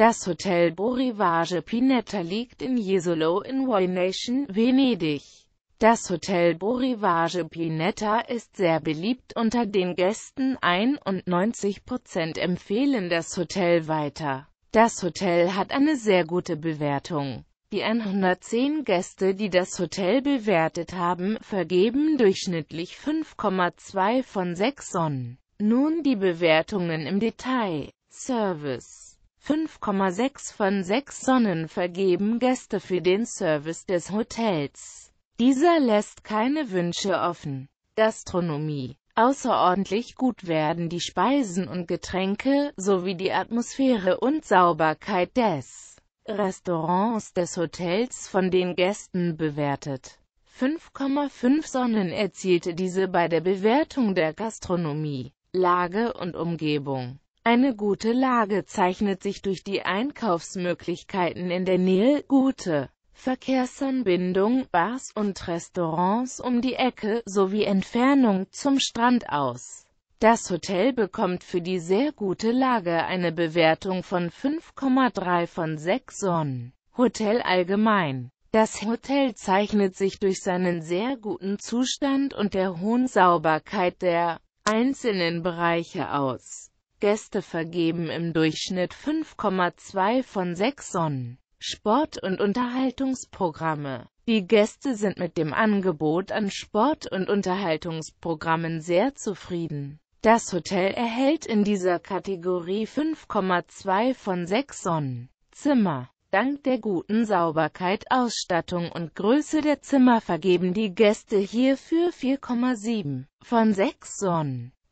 Das Hotel Borivage Pinetta liegt in Jesolo in Nation, Venedig. Das Hotel Borivage Pinetta ist sehr beliebt unter den Gästen, 91% empfehlen das Hotel weiter. Das Hotel hat eine sehr gute Bewertung. Die 110 Gäste, die das Hotel bewertet haben, vergeben durchschnittlich 5,2 von 6 Sonnen. Nun die Bewertungen im Detail. Service 5,6 von 6 Sonnen vergeben Gäste für den Service des Hotels. Dieser lässt keine Wünsche offen. Gastronomie Außerordentlich gut werden die Speisen und Getränke, sowie die Atmosphäre und Sauberkeit des Restaurants des Hotels von den Gästen bewertet. 5,5 Sonnen erzielte diese bei der Bewertung der Gastronomie, Lage und Umgebung. Eine gute Lage zeichnet sich durch die Einkaufsmöglichkeiten in der Nähe, gute Verkehrsanbindung, Bars und Restaurants um die Ecke sowie Entfernung zum Strand aus. Das Hotel bekommt für die sehr gute Lage eine Bewertung von 5,3 von 6 Sonnen. Hotel allgemein. Das Hotel zeichnet sich durch seinen sehr guten Zustand und der hohen Sauberkeit der einzelnen Bereiche aus. Gäste vergeben im Durchschnitt 5,2 von 6 Sonnen. Sport- und Unterhaltungsprogramme Die Gäste sind mit dem Angebot an Sport- und Unterhaltungsprogrammen sehr zufrieden. Das Hotel erhält in dieser Kategorie 5,2 von 6 Sonnen. Zimmer Dank der guten Sauberkeit, Ausstattung und Größe der Zimmer vergeben die Gäste hierfür 4,7 von 6 Sonnen.